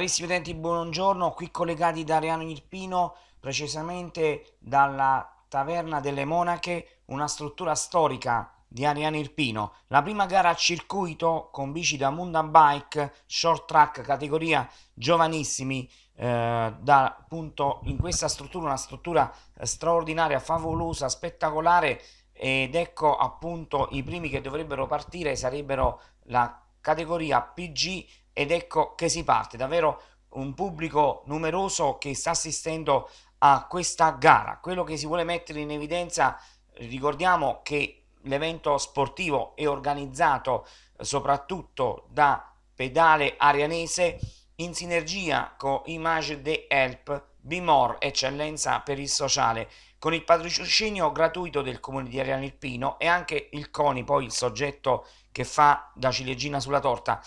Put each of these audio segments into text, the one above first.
Carissimi utenti, buongiorno, qui collegati da Ariano Irpino, precisamente dalla Taverna delle Monache, una struttura storica di Ariano Irpino. La prima gara a circuito con bici da mountain bike, short track, categoria giovanissimi, eh, da, appunto in questa struttura, una struttura eh, straordinaria, favolosa, spettacolare ed ecco appunto i primi che dovrebbero partire sarebbero la categoria PG ed ecco che si parte davvero un pubblico numeroso che sta assistendo a questa gara quello che si vuole mettere in evidenza ricordiamo che l'evento sportivo è organizzato eh, soprattutto da pedale arianese in sinergia con Image de Help be more Eccellenza per il Sociale con il patrocinio gratuito del comune di Ariano Irpino e anche il CONI, poi il soggetto che fa da ciliegina sulla torta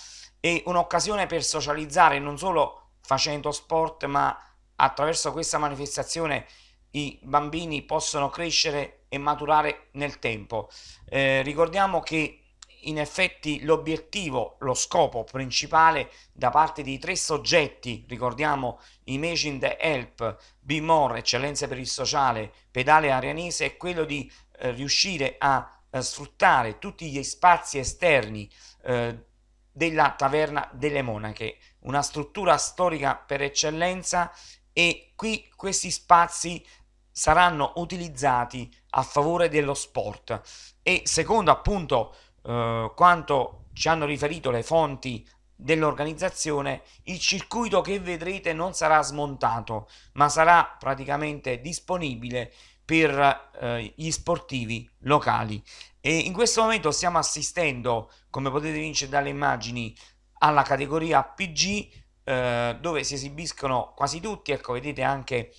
e un'occasione per socializzare non solo facendo sport, ma attraverso questa manifestazione i bambini possono crescere e maturare nel tempo. Eh, ricordiamo che in effetti l'obiettivo, lo scopo principale da parte di tre soggetti, ricordiamo Imagine the Help, more Eccellenze per il Sociale, Pedale Arianese, è quello di eh, riuscire a, a eh, sfruttare tutti gli spazi esterni eh, della Taverna delle Monache, una struttura storica per eccellenza e qui questi spazi saranno utilizzati a favore dello sport e secondo appunto eh, quanto ci hanno riferito le fonti dell'organizzazione il circuito che vedrete non sarà smontato ma sarà praticamente disponibile per eh, gli sportivi locali e in questo momento stiamo assistendo come potete vincere dalle immagini alla categoria PG eh, dove si esibiscono quasi tutti ecco vedete anche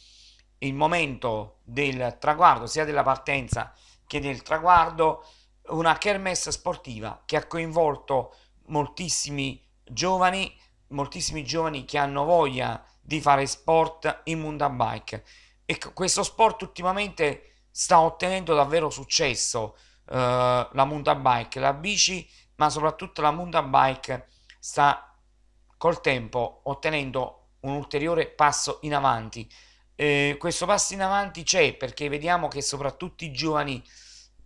il momento del traguardo sia della partenza che del traguardo una kermesse sportiva che ha coinvolto moltissimi giovani moltissimi giovani che hanno voglia di fare sport in mountain bike Ecco, questo sport ultimamente sta ottenendo davvero successo, eh, la mountain bike, la bici, ma soprattutto la mountain bike sta col tempo ottenendo un ulteriore passo in avanti. Eh, questo passo in avanti c'è perché vediamo che soprattutto i giovani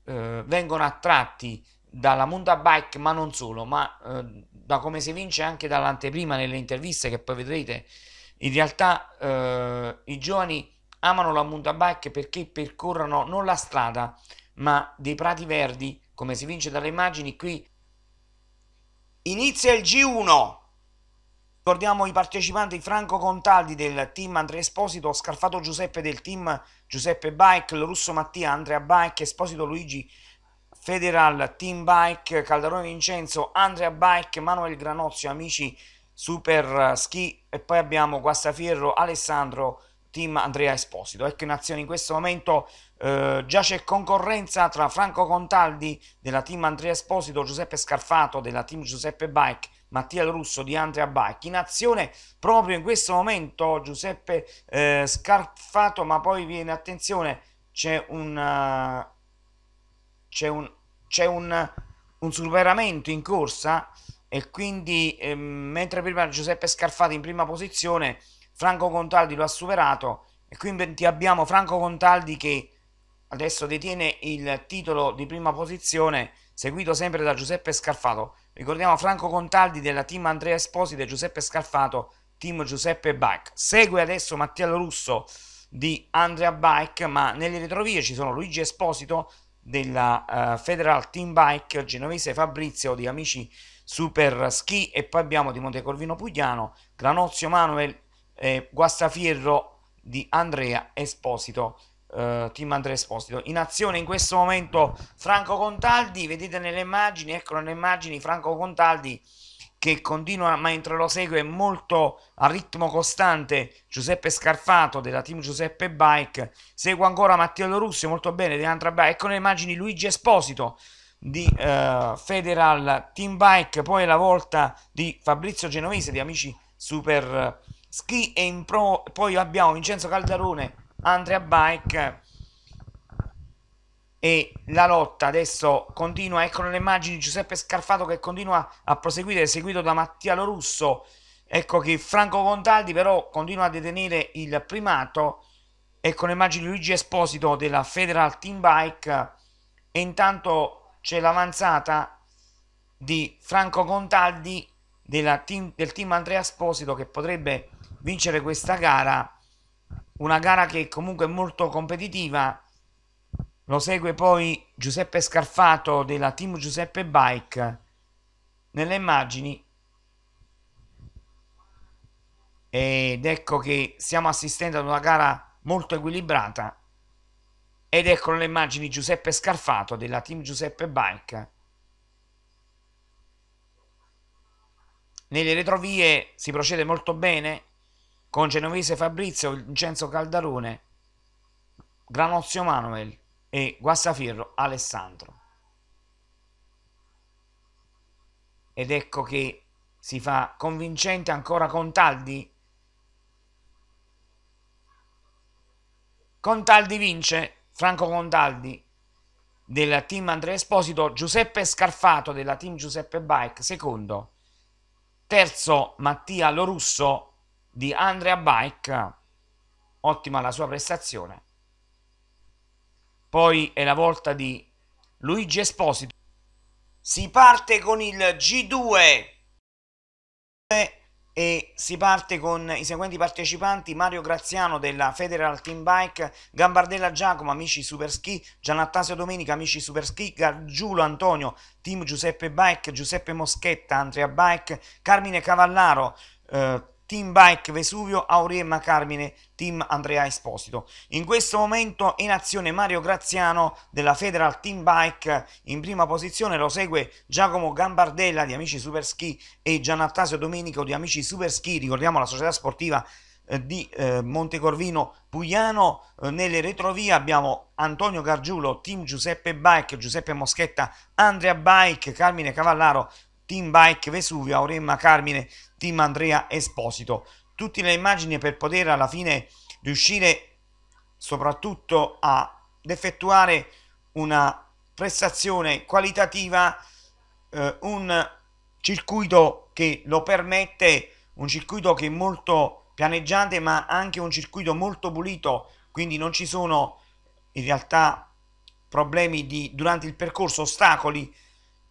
eh, vengono attratti dalla mountain bike, ma non solo, ma eh, da come si vince anche dall'anteprima nelle interviste che poi vedrete. In realtà eh, i giovani amano la mountain perché percorrono non la strada, ma dei prati verdi, come si vince dalle immagini qui. Inizia il G1. Ricordiamo i partecipanti Franco Contaldi del team Andrea Esposito, Scarfato Giuseppe del team Giuseppe Bike, Russo Mattia, Andrea Bike, Esposito Luigi Federal, Team Bike, Caldarone Vincenzo, Andrea Bike, Manuel Granozio, amici Super eh, Ski e poi abbiamo Guastafierro, Alessandro, team Andrea Esposito. Ecco in azione in questo momento eh, già c'è concorrenza tra Franco Contaldi della team Andrea Esposito, Giuseppe Scarfato della team Giuseppe Bike, Mattia Russo di Andrea Bike. In azione proprio in questo momento Giuseppe eh, Scarfato, ma poi viene attenzione, c'è un... Eh, c'è un... C'è un un superamento in corsa e quindi ehm, mentre prima Giuseppe Scarfato in prima posizione Franco Contaldi lo ha superato e quindi abbiamo Franco Contaldi che adesso detiene il titolo di prima posizione seguito sempre da Giuseppe Scarfato. Ricordiamo Franco Contaldi della team Andrea Esposito e Giuseppe Scarfato, team Giuseppe Bike. Segue adesso Mattiello Russo di Andrea Bike, ma nelle retrovie ci sono Luigi Esposito della uh, Federal Team Bike genovese Fabrizio di Amici Super Ski e poi abbiamo di Montecorvino Pugliano, Granozio Manuel eh, Guastafierro di Andrea Esposito Uh, team Andrea Esposito in azione in questo momento Franco Contaldi vedete nelle immagini eccolo nelle immagini Franco Contaldi che continua mentre lo segue molto a ritmo costante Giuseppe Scarfato della team Giuseppe Bike segue ancora Matteo Lorusso molto bene di Antra Bike ecco le immagini Luigi Esposito di uh, Federal Team Bike poi la volta di Fabrizio Genovese di Amici Super Ski e in pro. Poi abbiamo Vincenzo Caldarone, Andrea Bike. E la lotta adesso continua. Eccolo le immagini. di Giuseppe Scarfato che continua a proseguire, seguito da Mattia Lorusso. Ecco che Franco Contaldi però continua a detenere il primato. Ecco le immagini di Luigi Esposito della Federal Team Bike. E intanto c'è l'avanzata di Franco Contaldi della team, del team Andrea Esposito che potrebbe vincere questa gara, una gara che comunque è molto competitiva. Lo segue poi Giuseppe Scarfato della Team Giuseppe Bike nelle immagini. Ed ecco che stiamo assistendo ad una gara molto equilibrata. Ed ecco le immagini Giuseppe Scarfato della Team Giuseppe Bike. Nelle retrovie si procede molto bene con Genovese Fabrizio, Vincenzo Caldarone, Granozio Manuel e Guassafirro Alessandro. Ed ecco che si fa convincente ancora Contaldi. Contaldi vince, Franco Contaldi del team Andrea Esposito, Giuseppe Scarfato della team Giuseppe Bike secondo, terzo Mattia Lorusso di Andrea Bike, ottima la sua prestazione. Poi è la volta di Luigi Esposito. Si parte con il G2 e si parte con i seguenti partecipanti Mario Graziano della Federal Team Bike, Gambardella Giacomo amici Superski, Giannattasio Domenica amici Superski, Gargiulo Antonio Team Giuseppe Bike, Giuseppe Moschetta Andrea Bike, Carmine Cavallaro eh, Team Bike Vesuvio, Aurema Carmine, Team Andrea Esposito. In questo momento in azione Mario Graziano della Federal Team Bike, in prima posizione lo segue Giacomo Gambardella di Amici Superski e Giannattasio Domenico di Amici Superski, ricordiamo la società sportiva eh, di eh, Montecorvino Pugliano. Eh, nelle retrovie abbiamo Antonio Gargiulo, Team Giuseppe Bike, Giuseppe Moschetta, Andrea Bike, Carmine Cavallaro, Team Bike Vesuvio, Auremma Carmine, team Andrea Esposito. Tutte le immagini per poter alla fine riuscire soprattutto ad effettuare una prestazione qualitativa, eh, un circuito che lo permette, un circuito che è molto pianeggiante ma anche un circuito molto pulito, quindi non ci sono in realtà problemi di, durante il percorso, ostacoli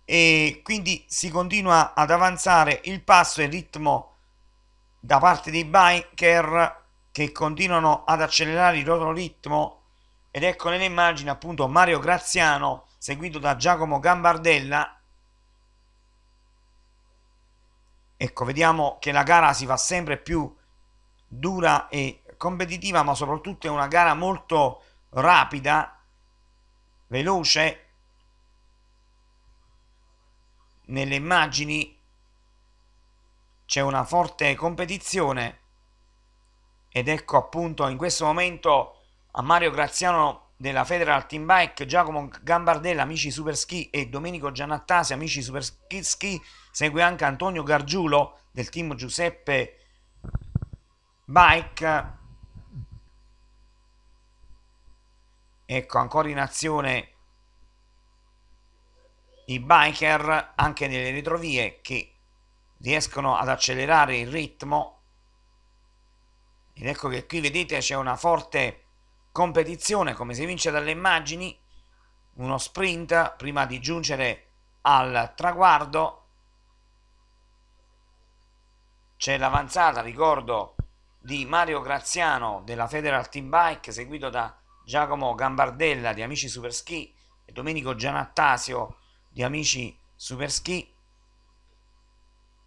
e quindi si continua ad avanzare il passo e il ritmo da parte dei biker che continuano ad accelerare il loro ritmo ed ecco nelle immagini appunto Mario Graziano seguito da Giacomo Gambardella ecco vediamo che la gara si fa sempre più dura e competitiva ma soprattutto è una gara molto rapida veloce nelle immagini c'è una forte competizione ed ecco appunto in questo momento a Mario Graziano della Federal Team Bike, Giacomo Gambardella, amici Super Ski e Domenico Giannattasi, amici Superski, ski, segue anche Antonio Gargiulo del team Giuseppe Bike. Ecco, ancora in azione i biker anche nelle retrovie che riescono ad accelerare il ritmo ed ecco che qui vedete c'è una forte competizione come si vince dalle immagini uno sprint prima di giungere al traguardo c'è l'avanzata ricordo di Mario Graziano della Federal Team Bike seguito da Giacomo Gambardella di Amici Superski e Domenico Gianattasio di amici Superski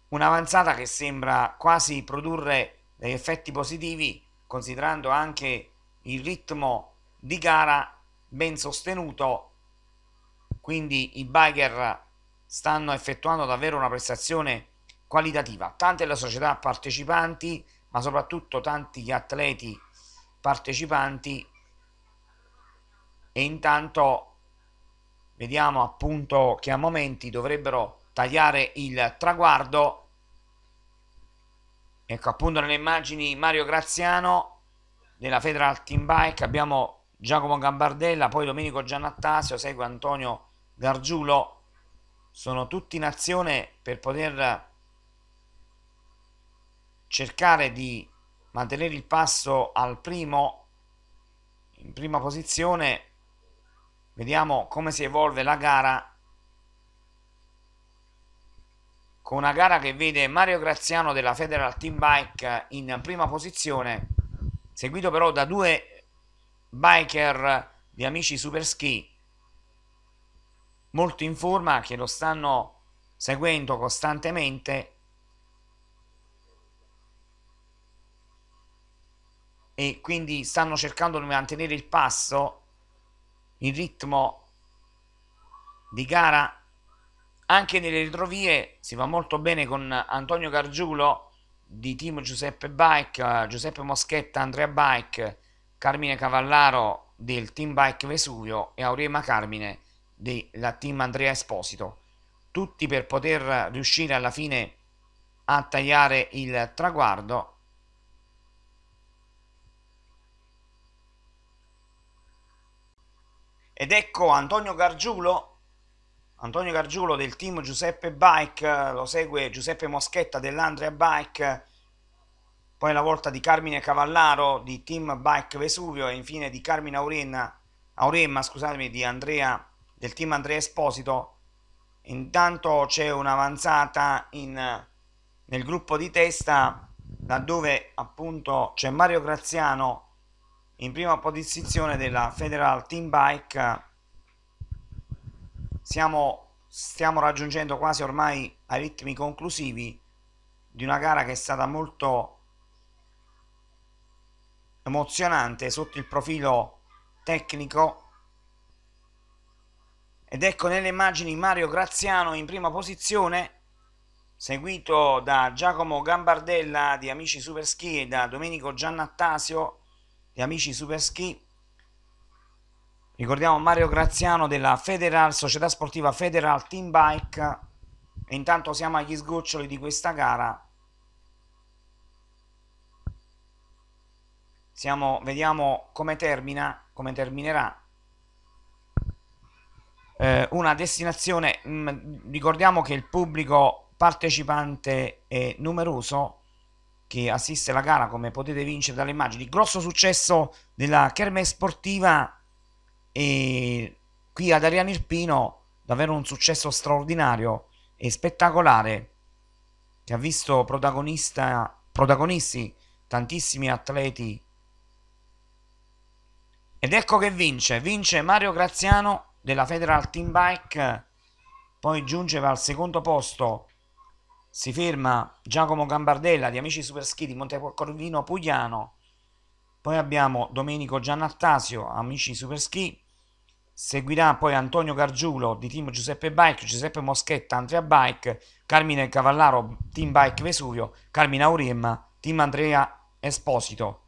un'avanzata che sembra quasi produrre degli effetti positivi considerando anche il ritmo di gara ben sostenuto quindi i biker stanno effettuando davvero una prestazione qualitativa tante le società partecipanti ma soprattutto tanti gli atleti partecipanti e intanto vediamo appunto che a momenti dovrebbero tagliare il traguardo ecco appunto nelle immagini Mario Graziano della Federal Team Bike abbiamo Giacomo Gambardella poi Domenico Giannattasio segue Antonio Gargiulo sono tutti in azione per poter cercare di mantenere il passo al primo in prima posizione Vediamo come si evolve la gara con una gara che vede Mario Graziano della Federal Team Bike in prima posizione, seguito però da due biker di amici Superski molto in forma che lo stanno seguendo costantemente e quindi stanno cercando di mantenere il passo in ritmo di gara anche nelle ritrovie si va molto bene con Antonio Gargiulo di team Giuseppe Bike, eh, Giuseppe Moschetta, Andrea Bike, Carmine Cavallaro del team Bike Vesuvio e Aurema Carmine della team Andrea Esposito. Tutti per poter riuscire alla fine a tagliare il traguardo Ed ecco Antonio Gargiulo, Antonio Gargiulo del team Giuseppe Bike, eh, lo segue Giuseppe Moschetta dell'Andrea Bike, poi la volta di Carmine Cavallaro di team Bike Vesuvio e infine di Carmine Aurenna, Auremma scusatemi, di Andrea, del team Andrea Esposito. Intanto c'è un'avanzata in, nel gruppo di testa laddove appunto c'è Mario Graziano in prima posizione della Federal Team Bike siamo, stiamo raggiungendo quasi ormai ai ritmi conclusivi di una gara che è stata molto emozionante sotto il profilo tecnico ed ecco nelle immagini Mario Graziano in prima posizione seguito da Giacomo Gambardella di Amici Superski e da Domenico Giannattasio gli amici ski Ricordiamo Mario Graziano della Federal, società sportiva Federal Team Bike. E intanto siamo agli sgoccioli di questa gara. Siamo, vediamo come termina, come terminerà. Eh, una destinazione, mh, mm, ricordiamo che il pubblico partecipante è numeroso, che assiste la gara, come potete vincere dalle immagini. Grosso successo della Kermes Sportiva e qui ad Ariano Irpino davvero un successo straordinario e spettacolare che ha visto protagonisti tantissimi atleti ed ecco che vince, vince Mario Graziano della Federal Team Bike poi giungeva al secondo posto si ferma Giacomo Gambardella di Amici Superschi di Montecorvino Pugliano, poi abbiamo Domenico Giannattasio, Amici Superschi, seguirà poi Antonio Gargiulo di Team Giuseppe Bike, Giuseppe Moschetta Andrea Bike, Carmine Cavallaro Team Bike Vesuvio, Carmine Auremma Team Andrea Esposito.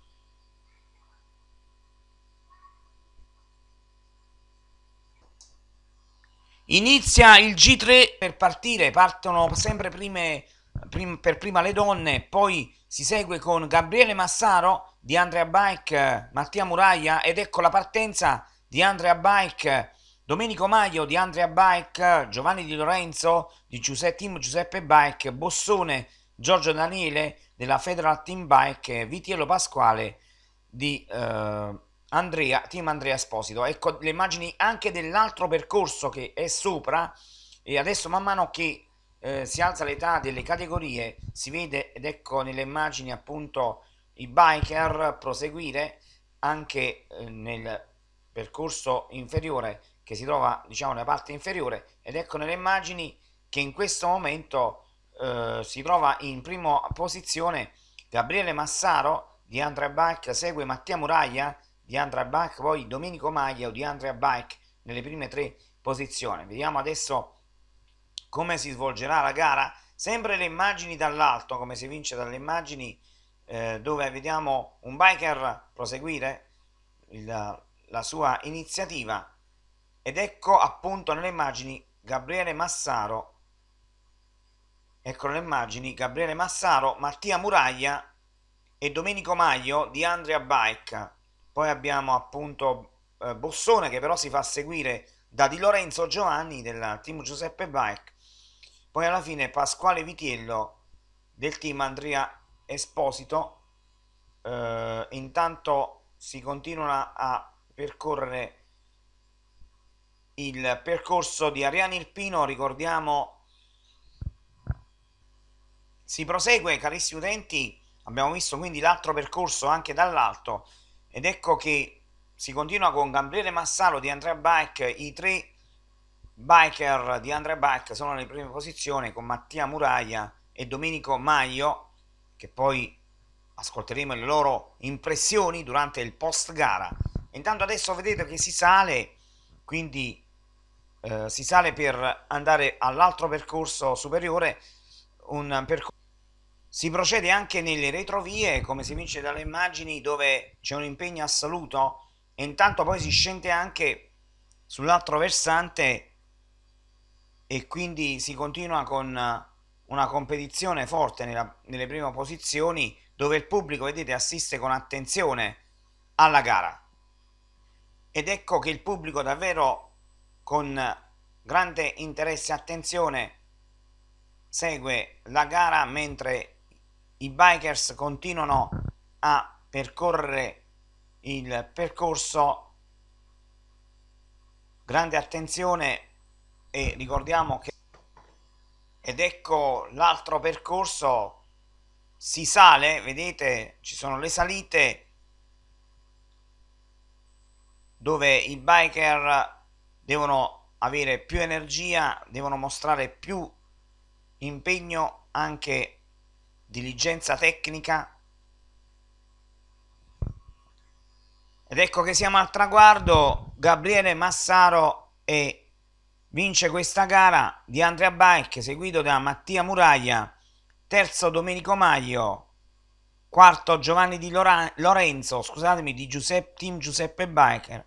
Inizia il G3 per partire, partono sempre prime, prim, per prima le donne, poi si segue con Gabriele Massaro di Andrea Bike, Mattia Muraglia ed ecco la partenza di Andrea Bike, Domenico Maio di Andrea Bike, Giovanni Di Lorenzo di Giuseppe, Team Giuseppe Bike, Bossone, Giorgio Daniele della Federal Team Bike, Vitiello Pasquale di... Eh, Andrea, team Andrea Esposito. Ecco le immagini anche dell'altro percorso che è sopra e adesso man mano che eh, si alza l'età delle categorie si vede ed ecco nelle immagini appunto i biker proseguire anche eh, nel percorso inferiore che si trova diciamo nella parte inferiore ed ecco nelle immagini che in questo momento eh, si trova in prima posizione Gabriele Massaro di Andrea Bike segue Mattia Muraglia di Andrea Bach, poi Domenico Maglia o di Andrea Bach nelle prime tre posizioni. Vediamo adesso come si svolgerà la gara, sempre le immagini dall'alto, come si vince dalle immagini eh, dove vediamo un biker proseguire il, la sua iniziativa ed ecco appunto nelle immagini Gabriele Massaro ecco le immagini Gabriele Massaro, Mattia Muraglia e Domenico Maio di Andrea Bike poi abbiamo appunto eh, Bossone che però si fa seguire da Di Lorenzo Giovanni del team Giuseppe Bike. Poi alla fine Pasquale Vitiello del team Andrea Esposito. Eh, intanto si continua a percorrere il percorso di Ariani Irpino, ricordiamo si prosegue carissimi utenti abbiamo visto quindi l'altro percorso anche dall'alto ed ecco che si continua con Gabriele Massalo di Andrea Bike, i tre biker di Andrea Bike sono nelle prime posizioni con Mattia Muraglia e Domenico Maio, che poi ascolteremo le loro impressioni durante il post gara. Intanto adesso vedete che si sale, quindi eh, si sale per andare all'altro percorso superiore, un percorso si procede anche nelle retrovie, come si vince dalle immagini, dove c'è un impegno assoluto e intanto poi si scende anche sull'altro versante e quindi si continua con una competizione forte nella, nelle prime posizioni dove il pubblico, vedete, assiste con attenzione alla gara. Ed ecco che il pubblico davvero con grande interesse e attenzione segue la gara mentre i bikers continuano a percorrere il percorso grande attenzione e ricordiamo che ed ecco l'altro percorso si sale vedete ci sono le salite dove i biker devono avere più energia devono mostrare più impegno anche diligenza tecnica. Ed ecco che siamo al traguardo, Gabriele Massaro e vince questa gara di Andrea Bike, seguito da Mattia Muraglia, terzo Domenico Maglio, quarto Giovanni Di Lorenzo, scusatemi, di Giuseppe, Team Giuseppe Biker,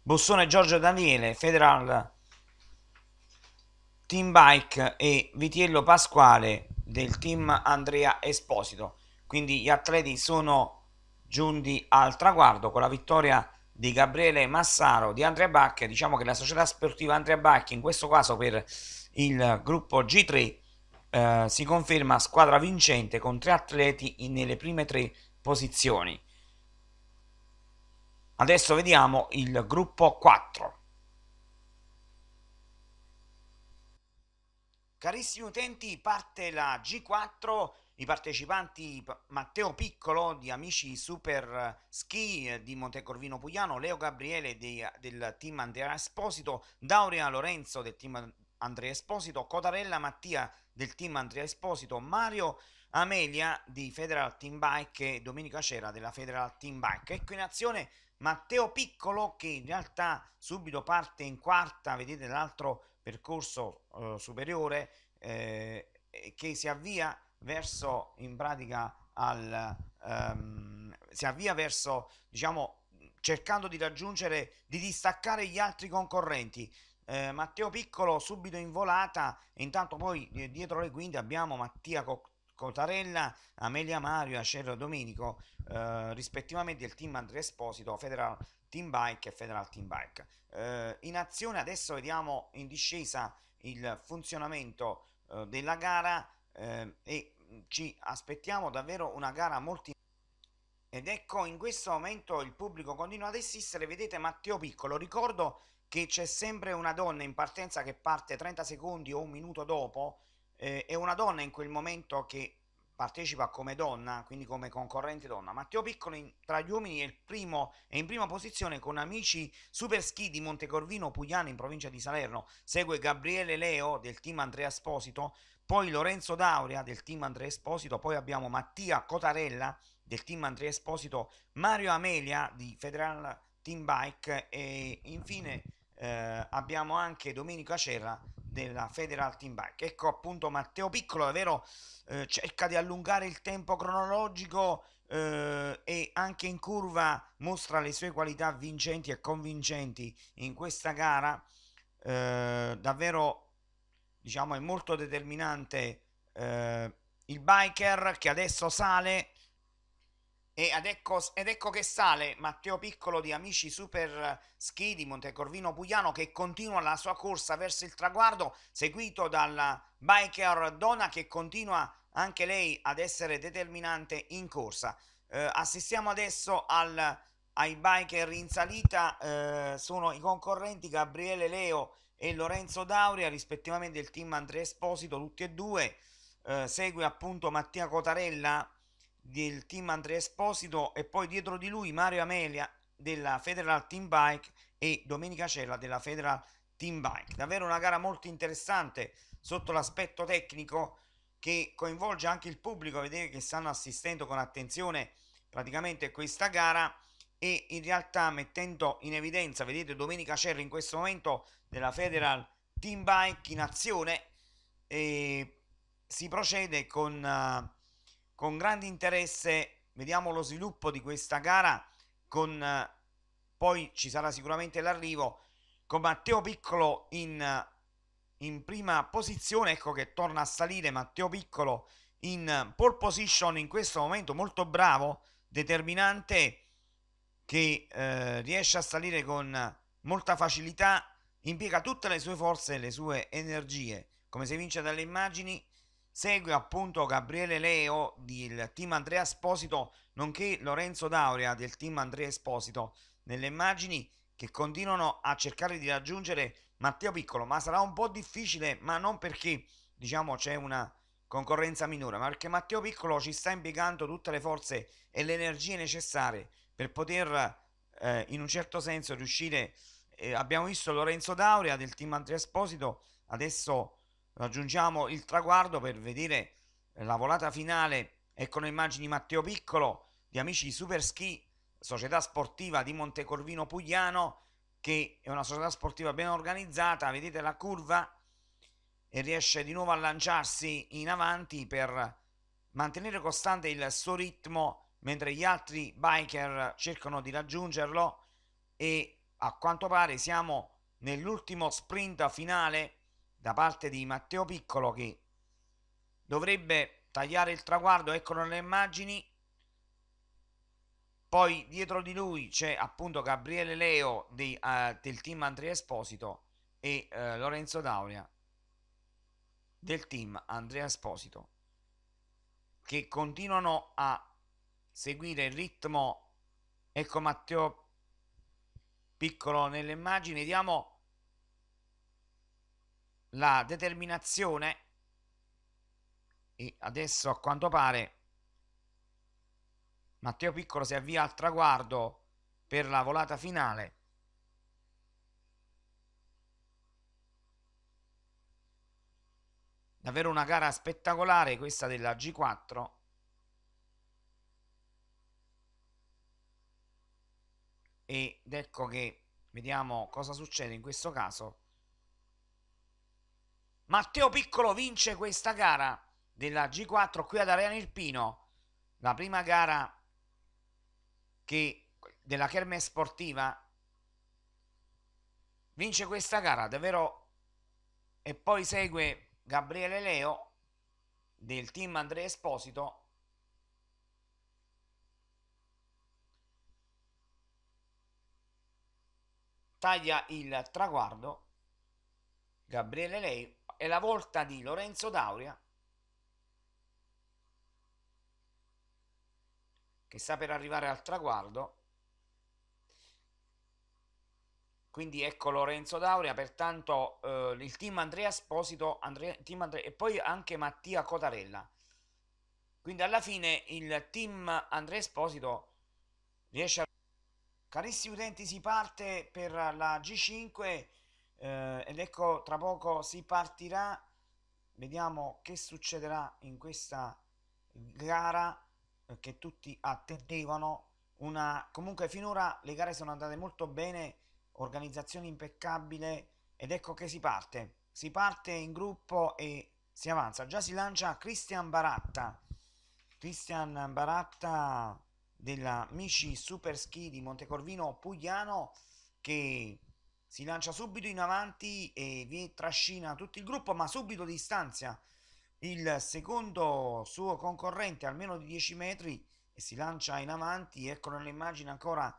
Bossone Giorgio Daniele, Federal Team Bike e Vitiello Pasquale del team Andrea Esposito. Quindi gli atleti sono giunti al traguardo con la vittoria di Gabriele Massaro, di Andrea Bacchi. Diciamo che la società sportiva Andrea Bacchi, in questo caso per il gruppo G3, eh, si conferma squadra vincente con tre atleti in, nelle prime tre posizioni. Adesso vediamo il gruppo 4. Carissimi utenti, parte la G4, i partecipanti Matteo Piccolo di Amici Super Ski eh, di Montecorvino Pugliano, Leo Gabriele di, del team Andrea Esposito, Daurea Lorenzo del team Andrea Esposito, Cotarella Mattia del team Andrea Esposito, Mario Amelia di Federal Team Bike e Domenica Cera della Federal Team Bike. Ecco in azione Matteo Piccolo che in realtà subito parte in quarta, vedete l'altro percorso eh, superiore eh, che si avvia verso in pratica al ehm, si avvia verso diciamo cercando di raggiungere di distaccare gli altri concorrenti eh, Matteo Piccolo subito in volata intanto poi eh, dietro le quinte abbiamo Mattia Co Cotarella, Amelia Mario e Acerro Domenico, eh, rispettivamente il team Andrea Esposito, Federal Team Bike e Federal Team Bike. Eh, in azione adesso vediamo in discesa il funzionamento eh, della gara eh, e ci aspettiamo davvero una gara molto ed ecco in questo momento il pubblico continua ad esistere, vedete Matteo Piccolo, ricordo che c'è sempre una donna in partenza che parte 30 secondi o un minuto dopo, eh, è una donna in quel momento che partecipa come donna, quindi come concorrente donna. Matteo Piccolo in, tra gli uomini è, primo, è, in prima posizione con Amici Super Ski di Montecorvino Pugliano in provincia di Salerno, segue Gabriele Leo del team Andrea Esposito, poi Lorenzo Daurea del team Andrea Esposito, poi abbiamo Mattia Cotarella del team Andrea Esposito, Mario Amelia di Federal Team Bike e infine eh, abbiamo anche Domenico Acerra della Federal Team Bike. Ecco appunto Matteo Piccolo, davvero eh, cerca di allungare il tempo cronologico eh, e anche in curva mostra le sue qualità vincenti e convincenti in questa gara. Eh, davvero diciamo è molto determinante eh, il biker che adesso sale e ecco, ed ecco, che sale Matteo Piccolo di Amici Super Ski di Montecorvino Pugliano che continua la sua corsa verso il traguardo, seguito dalla biker Donna che continua anche lei ad essere determinante in corsa. Eh, assistiamo adesso al, ai biker in salita, eh, sono i concorrenti Gabriele Leo e Lorenzo Dauria, rispettivamente il team Andrea Esposito, tutti e due. Eh, segue appunto Mattia Cotarella del team Andrea Esposito e poi dietro di lui Mario Amelia della Federal Team Bike e Domenica Cella della Federal Team Bike. Davvero una gara molto interessante sotto l'aspetto tecnico che coinvolge anche il pubblico, vedete che stanno assistendo con attenzione praticamente questa gara e in realtà mettendo in evidenza, vedete Domenica Cella in questo momento della Federal Team Bike in azione e si procede con uh, con grande interesse vediamo lo sviluppo di questa gara con poi ci sarà sicuramente l'arrivo con Matteo Piccolo in, in, prima posizione ecco che torna a salire Matteo Piccolo in pole position in questo momento molto bravo determinante che eh, riesce a salire con molta facilità impiega tutte le sue forze e le sue energie come si vince dalle immagini Segue appunto Gabriele Leo del team Andrea Esposito, nonché Lorenzo D'Aurea del team Andrea Esposito nelle immagini che continuano a cercare di raggiungere Matteo Piccolo, ma sarà un po' difficile, ma non perché diciamo c'è una concorrenza minore, ma perché Matteo Piccolo ci sta impiegando tutte le forze e le energie necessarie per poter eh, in un certo senso riuscire eh, abbiamo visto Lorenzo D'Aurea del team Andrea Esposito adesso raggiungiamo il traguardo per vedere eh, la volata finale ecco le immagini Matteo Piccolo di Amici Superski società sportiva di Montecorvino Pugliano che è una società sportiva ben organizzata vedete la curva e riesce di nuovo a lanciarsi in avanti per mantenere costante il suo ritmo mentre gli altri biker cercano di raggiungerlo e a quanto pare siamo nell'ultimo sprint finale da parte di Matteo Piccolo che dovrebbe tagliare il traguardo, eccolo le immagini. Poi dietro di lui c'è appunto Gabriele Leo di, uh, del team Andrea Esposito e uh, Lorenzo Dauria del team Andrea Esposito che continuano a seguire il ritmo ecco Matteo Piccolo nelle immagini vediamo la determinazione e adesso a quanto pare Matteo Piccolo si avvia al traguardo per la volata finale. Davvero una gara spettacolare questa della G4. Ed ecco che vediamo cosa succede in questo caso. Matteo Piccolo vince questa gara della G4 qui ad Ariano Irpino, la prima gara che, della Kermes Sportiva. Vince questa gara davvero e poi segue Gabriele Leo del team Andrea Esposito. Taglia il traguardo. Gabriele Leo è la volta di Lorenzo Dauria che sta per arrivare al traguardo quindi ecco Lorenzo Dauria pertanto eh, il team Andrea Sposito Andrea, team Andrea, e poi anche Mattia Cotarella quindi alla fine il team Andrea Esposito riesce a carissimi utenti si parte per la G5 eh, ed ecco tra poco si partirà vediamo che succederà in questa gara eh, che tutti attendevano una comunque finora le gare sono andate molto bene organizzazione impeccabile ed ecco che si parte si parte in gruppo e si avanza già si lancia Christian Baratta Christian Baratta della Mici Superski di Montecorvino Pugliano che si lancia subito in avanti e vi trascina tutto il gruppo ma subito distanzia il secondo suo concorrente almeno di 10 metri e si lancia in avanti ecco nell'immagine ancora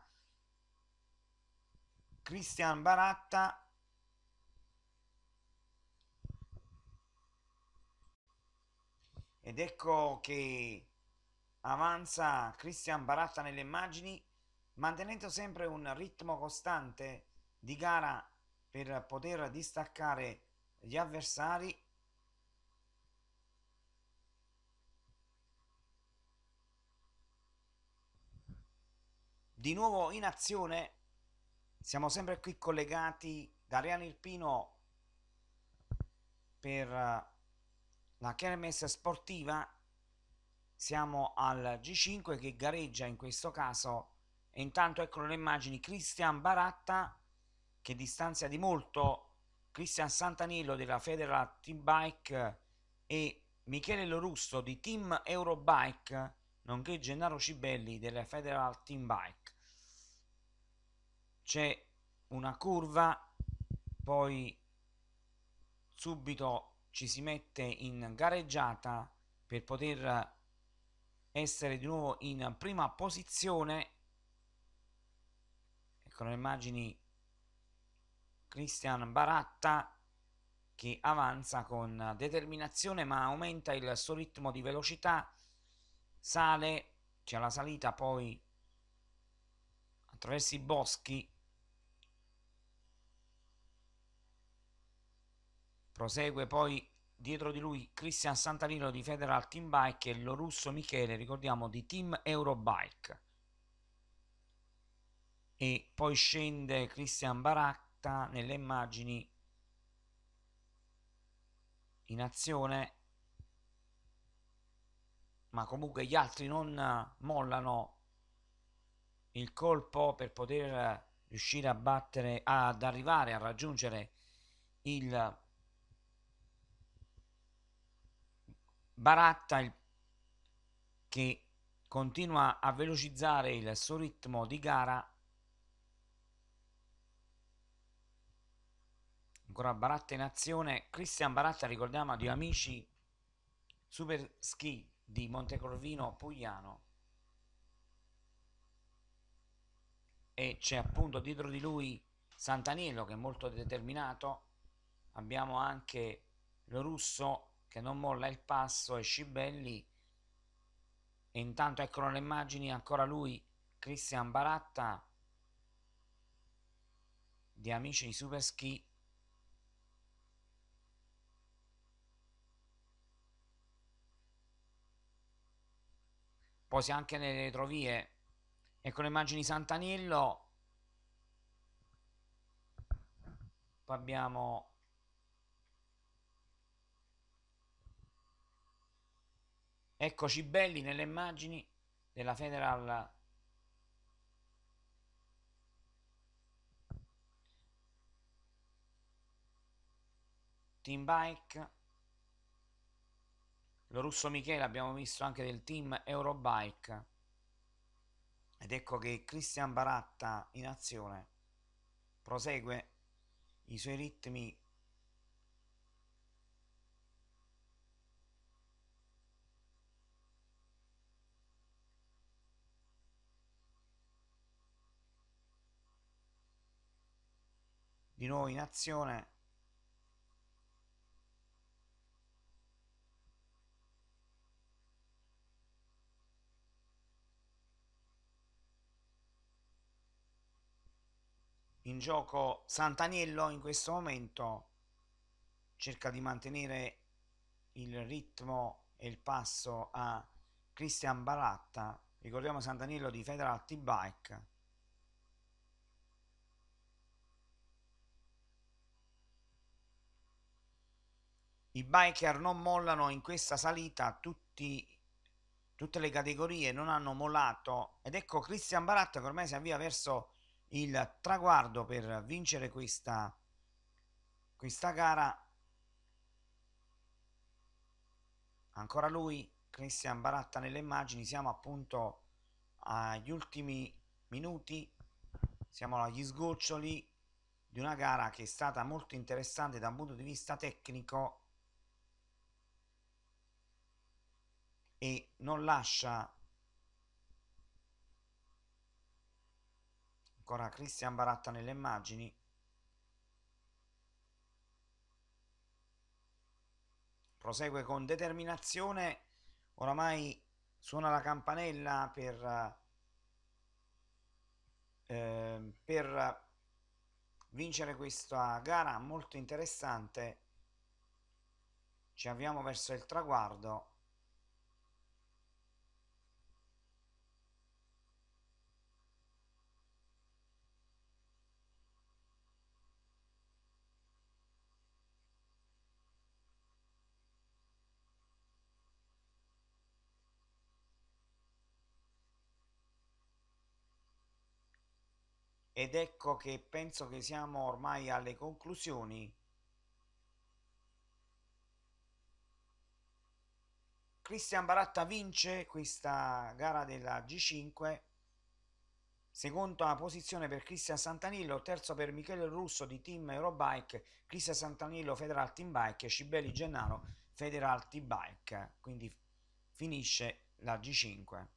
Christian Baratta ed ecco che avanza Christian Baratta nelle immagini mantenendo sempre un ritmo costante di gara per poter distaccare gli avversari di nuovo in azione siamo sempre qui collegati da Reano Irpino per eh, la Kermesse sportiva siamo al G5 che gareggia in questo caso e intanto ecco le immagini Cristian Baratta che distanzia di molto Cristian Santanillo della Federal Team Bike e Michele Lorusso di Team Eurobike, nonché Gennaro Cibelli della Federal Team Bike. C'è una curva, poi subito ci si mette in gareggiata per poter essere di nuovo in prima posizione. Ecco le immagini Christian Baratta che avanza con determinazione ma aumenta il suo ritmo di velocità, sale, c'è la salita poi attraverso i boschi, prosegue poi dietro di lui Christian Santalino di Federal Team Bike e lo russo Michele, ricordiamo, di Team Eurobike. E poi scende Christian Baratta sta nelle immagini in azione ma comunque gli altri non eh, mollano il colpo per poter eh, riuscire a battere ad arrivare a raggiungere il Baratta il, che continua a velocizzare il suo ritmo di gara ancora Baratta in azione Cristian Baratta ricordiamo a amici super ski di Montecorvino Pugliano e c'è appunto dietro di lui Santaniello che è molto determinato abbiamo anche lo russo che non molla il passo e Scibelli e intanto eccolo le immagini ancora lui Cristian Baratta di Amici di Superski poi anche nelle retrovie e con le immagini di Sant'Anillo poi abbiamo eccoci belli nelle immagini della Federal Team Bike lo russo Michele abbiamo visto anche del team Eurobike. Ed ecco che Cristian Baratta in azione prosegue i suoi ritmi di nuovo in azione in gioco Santaniello in questo momento cerca di mantenere il ritmo e il passo a Cristian Baratta ricordiamo Santaniello di Federal T-Bike i biker non mollano in questa salita tutti, tutte le categorie non hanno mollato ed ecco Cristian Baratta che ormai si avvia verso il traguardo per vincere questa, questa gara ancora lui Christian Baratta nelle immagini siamo appunto agli ultimi minuti siamo agli sgoccioli di una gara che è stata molto interessante da un punto di vista tecnico e non lascia Ancora Cristian Baratta nelle immagini. Prosegue con determinazione. Oramai suona la campanella per, eh, per vincere questa gara molto interessante. Ci avviamo verso il traguardo. ed ecco che penso che siamo ormai alle conclusioni. Cristian Baratta vince questa gara della G5, seconda posizione per Cristian Santanillo, terzo per Michele Russo di Team Eurobike, Cristian Santanillo Federal Team Bike e Scibelli Gennaro Federal Team Bike, quindi finisce la G5.